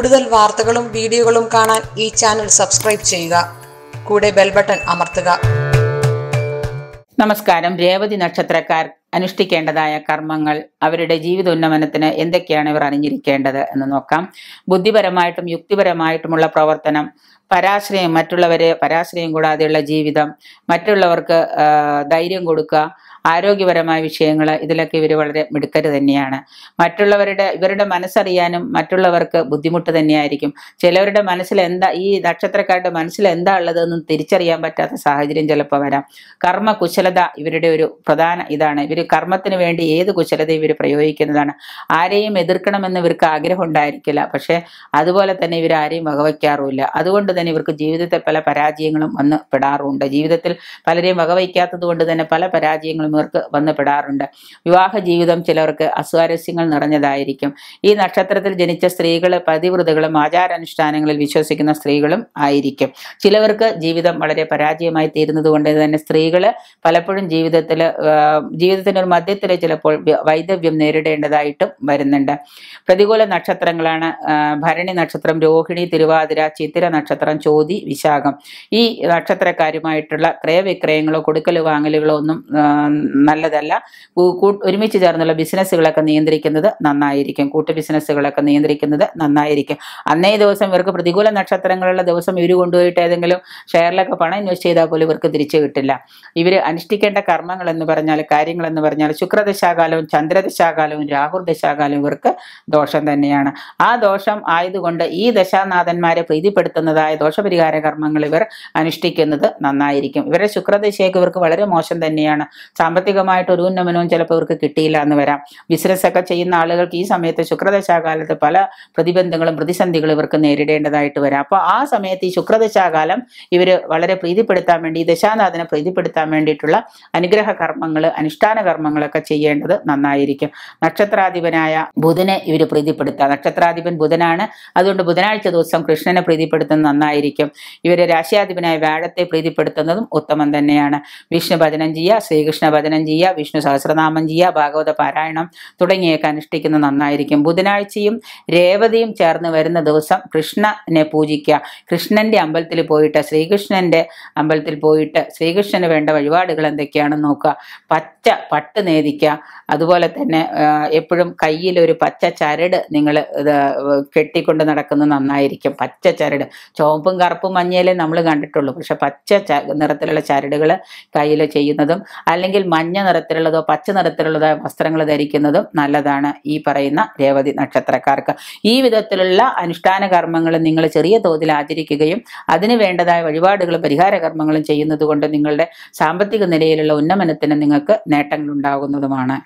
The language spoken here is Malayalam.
കൂടുതൽ വാർത്തകളും വീഡിയോകളും കാണാൻ ഈ ചാനൽ സബ്സ്ക്രൈബ് ചെയ്യുക കൂടെ ബെൽ ബട്ടൺ അമർത്തുക നമസ്കാരം രേവതി നക്ഷത്രക്കാർ അനുഷ്ഠിക്കേണ്ടതായ കർമ്മങ്ങൾ അവരുടെ ജീവിത ഉന്നമനത്തിന് എന്തൊക്കെയാണ് ഇവർ അറിഞ്ഞിരിക്കേണ്ടത് എന്ന് നോക്കാം ബുദ്ധിപരമായിട്ടും യുക്തിപരമായിട്ടുമുള്ള പ്രവർത്തനം പരാശ്രയം മറ്റുള്ളവരെ പരാശ്രയം കൂടാതെയുള്ള ജീവിതം മറ്റുള്ളവർക്ക് ധൈര്യം കൊടുക്കുക ആരോഗ്യപരമായ വിഷയങ്ങൾ ഇതിലൊക്കെ ഇവർ വളരെ മിടുക്കർ തന്നെയാണ് മറ്റുള്ളവരുടെ ഇവരുടെ മനസ്സറിയാനും മറ്റുള്ളവർക്ക് ബുദ്ധിമുട്ട് തന്നെയായിരിക്കും ചിലവരുടെ മനസ്സിൽ എന്താ ഈ നക്ഷത്രക്കാരുടെ മനസ്സിൽ എന്താ ഉള്ളതെന്നും തിരിച്ചറിയാൻ പറ്റാത്ത സാഹചര്യം ചിലപ്പോൾ വരാം കർമ്മ കുശലത ഇവരുടെ ഒരു പ്രധാന ഇതാണ് ഇവർ കർമ്മത്തിന് വേണ്ടി ഏത് കുശലത ഇവർ പ്രയോഗിക്കുന്നതാണ് ആരെയും എതിർക്കണമെന്ന് ഇവർക്ക് ആഗ്രഹം ഉണ്ടായിരിക്കില്ല പക്ഷേ അതുപോലെ തന്നെ ഇവർ ആരെയും വകവയ്ക്കാറുമില്ല അതുകൊണ്ട് തന്നെ ഇവർക്ക് ജീവിതത്തിൽ പല പരാജയങ്ങളും വന്ന് പെടാറുണ്ട് ജീവിതത്തിൽ പലരെയും വകവയ്ക്കാത്തത് കൊണ്ട് തന്നെ പല പരാജയങ്ങളും ഇവർക്ക് വന്ന് പെടാറുണ്ട് വിവാഹ ജീവിതം ചിലവർക്ക് അസ്വാരസ്യങ്ങൾ നിറഞ്ഞതായിരിക്കും ഈ നക്ഷത്രത്തിൽ ജനിച്ച സ്ത്രീകൾ പതിവൃതകളും ആചാരാനുഷ്ഠാനങ്ങളിൽ വിശ്വസിക്കുന്ന സ്ത്രീകളും ആയിരിക്കും ചിലവർക്ക് ജീവിതം വളരെ പരാജയമായി തീരുന്നത് കൊണ്ട് തന്നെ സ്ത്രീകൾ പലപ്പോഴും ജീവിതത്തിൽ ജീവിതത്തിൻ്റെ ഒരു മധ്യത്തിൽ ചിലപ്പോൾ വൈദവ്യം നേരിടേണ്ടതായിട്ടും വരുന്നുണ്ട് പ്രതികൂല നക്ഷത്രങ്ങളാണ് ഭരണി നക്ഷത്രം രോഹിണി തിരുവാതിര ചിത്തിര നക്ഷത്രം മകരം ചോതി വിശാഖം ഈ നക്ഷത്രക്കാരുമായിട്ടുള്ള ക്രയവിക്രയങ്ങളോ കൊടുക്കൽ വാങ്ങലുകളോ ഒന്നും നല്ലതല്ല ഒരുമിച്ച് ചേർന്നുള്ള ബിസിനസ്സുകളൊക്കെ നിയന്ത്രിക്കുന്നത് നന്നായിരിക്കും കൂട്ടു ബിസിനസ്സുകളൊക്കെ നിയന്ത്രിക്കുന്നത് നന്നായിരിക്കും അന്നേ ദിവസം ഇവർക്ക് പ്രതികൂല നക്ഷത്രങ്ങളുള്ള ദിവസം ഇവർ കൊണ്ടുപോയിട്ട് ഏതെങ്കിലും ഷെയറിലൊക്കെ പണം ഇൻവെസ്റ്റ് ചെയ്താൽ പോലും ഇവർക്ക് തിരിച്ചു കിട്ടില്ല ഇവർ അനുഷ്ഠിക്കേണ്ട കർമ്മങ്ങൾ എന്ന് പറഞ്ഞാൽ കാര്യങ്ങൾ എന്ന് പറഞ്ഞാൽ ശുക്രദശാകാലവും ചന്ദ്രദശാകാലവും ദശാകാലവും ഇവർക്ക് ദോഷം തന്നെയാണ് ആ ദോഷം ആയതുകൊണ്ട് ഈ ദശാനാഥന്മാരെ പ്രീതിപ്പെടുത്തുന്നതായ ദോഷപരിഹാര കർമ്മങ്ങൾ ഇവർ അനുഷ്ഠിക്കുന്നത് നന്നായിരിക്കും ഇവരെ ശുക്രദശയൊക്കെ ഇവർക്ക് വളരെ മോശം തന്നെയാണ് സാമ്പത്തികമായിട്ട് ഒരു ഉന്നമനവും ചിലപ്പോൾ ഇവർക്ക് കിട്ടിയില്ല എന്ന് വരാം ഒക്കെ ചെയ്യുന്ന ആളുകൾക്ക് ഈ സമയത്ത് ശുക്രദശാകാലത്ത് പല പ്രതിബന്ധങ്ങളും പ്രതിസന്ധികളും ഇവർക്ക് നേരിടേണ്ടതായിട്ട് വരാം അപ്പോൾ ആ സമയത്ത് ഈ ശുക്രദശാകാലം ഇവർ വളരെ പ്രീതിപ്പെടുത്താൻ വേണ്ടി ഈ ദശാനാഥനെ പ്രീതിപ്പെടുത്താൻ വേണ്ടിയിട്ടുള്ള അനുഗ്രഹ കർമ്മങ്ങൾ അനുഷ്ഠാന കർമ്മങ്ങളൊക്കെ ചെയ്യേണ്ടത് നന്നായിരിക്കും നക്ഷത്രാധിപനായ ബുധനെ ഇവർ പ്രീതിപ്പെടുത്തുക നക്ഷത്രാധിപൻ ബുധനാണ് അതുകൊണ്ട് ബുധനാഴ്ച ദിവസം കൃഷ്ണനെ പ്രീതിപ്പെടുത്തുന്നത് നന്നായിരിക്കും ഇവരെ രാശ്യാധിപനായ വ്യാഴത്തെ പ്രീതിപ്പെടുത്തുന്നതും ഉത്തമം തന്നെയാണ് വിഷ്ണു ഭജനം ചെയ്യുക ശ്രീകൃഷ്ണ ഭജനം ചെയ്യുക വിഷ്ണു സഹസ്രനാമം ചെയ്യുക ഭാഗവത പാരായണം തുടങ്ങിയൊക്കെ അനുഷ്ഠിക്കുന്നത് നന്നായിരിക്കും ബുധനാഴ്ചയും രേവതിയും ചേർന്ന് വരുന്ന ദിവസം കൃഷ്ണനെ പൂജിക്കുക കൃഷ്ണൻ്റെ അമ്പലത്തിൽ പോയിട്ട് ശ്രീകൃഷ്ണൻ്റെ അമ്പലത്തിൽ പോയിട്ട് ശ്രീകൃഷ്ണന് വേണ്ട വഴിപാടുകൾ എന്തൊക്കെയാണെന്ന് നോക്കുക പച്ച പട്ട് നേദിക്കുക അതുപോലെ തന്നെ എപ്പോഴും കയ്യിൽ ഒരു പച്ച ചരട് നിങ്ങൾ കെട്ടിക്കൊണ്ട് നടക്കുന്നത് നന്നായിരിക്കും പച്ച ചരട് ചോ ചുവപ്പും കറുപ്പും മഞ്ഞയിലേ നമ്മൾ കണ്ടിട്ടുള്ളൂ പക്ഷെ പച്ച നിറത്തിലുള്ള ചരടുകൾ കയ്യിൽ ചെയ്യുന്നതും അല്ലെങ്കിൽ മഞ്ഞ നിറത്തിലുള്ളതോ പച്ച നിറത്തിലുള്ളതോ വസ്ത്രങ്ങൾ ധരിക്കുന്നതും നല്ലതാണ് ഈ പറയുന്ന രേവതി നക്ഷത്രക്കാർക്ക് ഈ വിധത്തിലുള്ള അനുഷ്ഠാന കർമ്മങ്ങൾ നിങ്ങൾ ചെറിയ തോതിൽ ആചരിക്കുകയും അതിന് വേണ്ടതായ വഴിപാടുകളും പരിഹാര കർമ്മങ്ങളും ചെയ്യുന്നത് കൊണ്ട് നിങ്ങളുടെ സാമ്പത്തിക നിലയിലുള്ള ഉന്നമനത്തിന് നിങ്ങൾക്ക് നേട്ടങ്ങൾ ഉണ്ടാകുന്നതുമാണ്